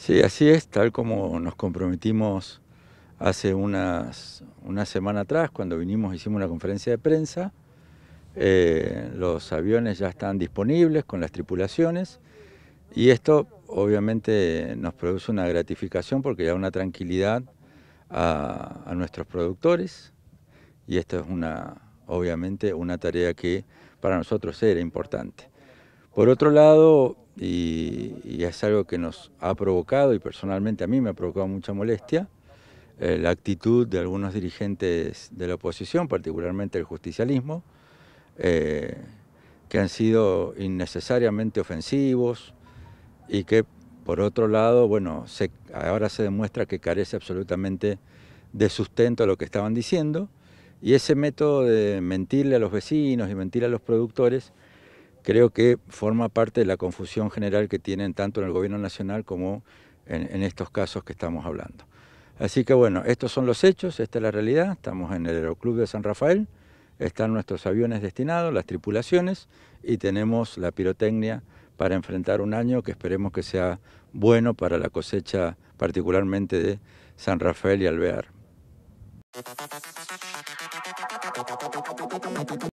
Sí, así es, tal como nos comprometimos hace una semana atrás, cuando vinimos, hicimos una conferencia de prensa. Eh, los aviones ya están disponibles con las tripulaciones y esto obviamente nos produce una gratificación porque da una tranquilidad a, a nuestros productores y esto es una, obviamente una tarea que para nosotros era importante. Por otro lado, y, es algo que nos ha provocado, y personalmente a mí me ha provocado mucha molestia, eh, la actitud de algunos dirigentes de la oposición, particularmente el justicialismo, eh, que han sido innecesariamente ofensivos y que, por otro lado, bueno, ahora se demuestra que carece absolutamente de sustento a lo que estaban diciendo, y ese método de mentirle a los vecinos y mentir a los productores, creo que forma parte de la confusión general que tienen tanto en el gobierno nacional como en, estos casos que estamos hablando. Así que bueno, estos son los hechos, esta es la realidad, estamos en el Aeroclub de San Rafael, están nuestros aviones destinados, las tripulaciones y tenemos la pirotecnia para enfrentar un año que esperemos que sea bueno para la cosecha particularmente de San Rafael y Alvear.